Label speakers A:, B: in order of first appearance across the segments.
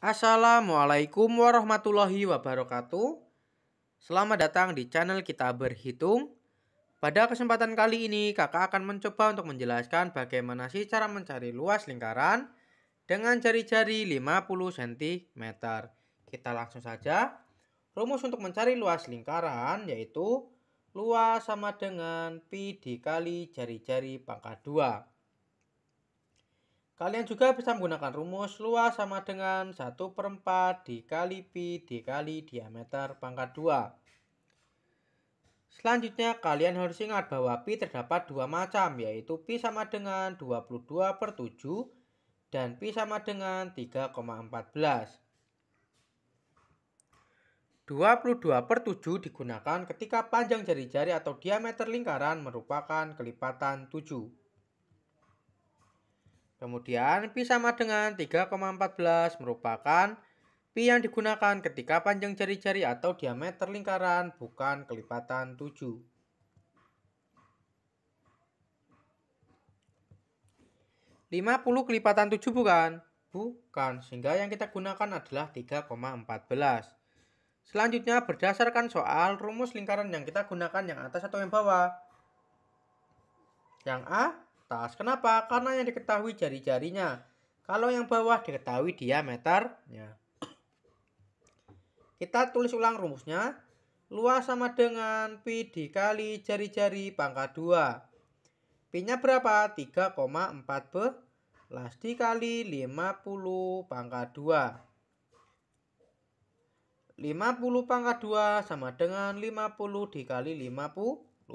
A: Assalamualaikum warahmatullahi wabarakatuh. Selamat datang di channel kita berhitung. Pada kesempatan kali ini, kakak akan mencoba untuk menjelaskan bagaimana sih cara mencari luas lingkaran dengan jari-jari 50 cm. Kita langsung saja. Rumus untuk mencari luas lingkaran yaitu luas sama dengan pi dikali jari-jari pangkat 2. Kalian juga bisa menggunakan rumus luas sama dengan 1 per 4 dikali pi dikali diameter pangkat 2. Selanjutnya kalian harus ingat bahwa pi terdapat dua macam yaitu pi sama dengan 22 per 7 dan pi sama dengan 3,14. 22 per 7 digunakan ketika panjang jari-jari atau diameter lingkaran merupakan kelipatan 7. Kemudian pi sama dengan 3,14 merupakan pi yang digunakan ketika panjang jari-jari atau diameter lingkaran bukan kelipatan 7. Lima puluh kelipatan tujuh bukan? Bukan, sehingga yang kita gunakan adalah 3,14. Selanjutnya berdasarkan soal rumus lingkaran yang kita gunakan yang atas atau yang bawah. Yang A atas. Kenapa? Karena yang diketahui jari-jarinya. Kalau yang bawah diketahui diameternya. Kita tulis ulang rumusnya. Luas sama dengan pi dikali jari-jari pangkat 2. Pi-nya berapa? 3,14 dikali 50 pangkat 2. 50 pangkat 2 sama dengan 50 dikali 50.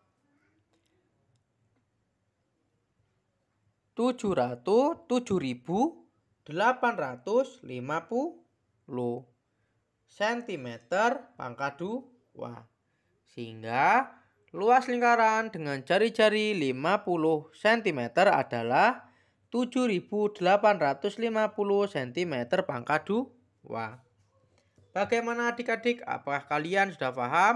A: tujuh ratus tujuh ribu delapan ratus lima puluh sentimeter pangkat dua sehingga luas lingkaran dengan jari-jari 50 cm adalah 7850 cm pangkat 2. Bagaimana adik-adik? Apakah kalian sudah paham?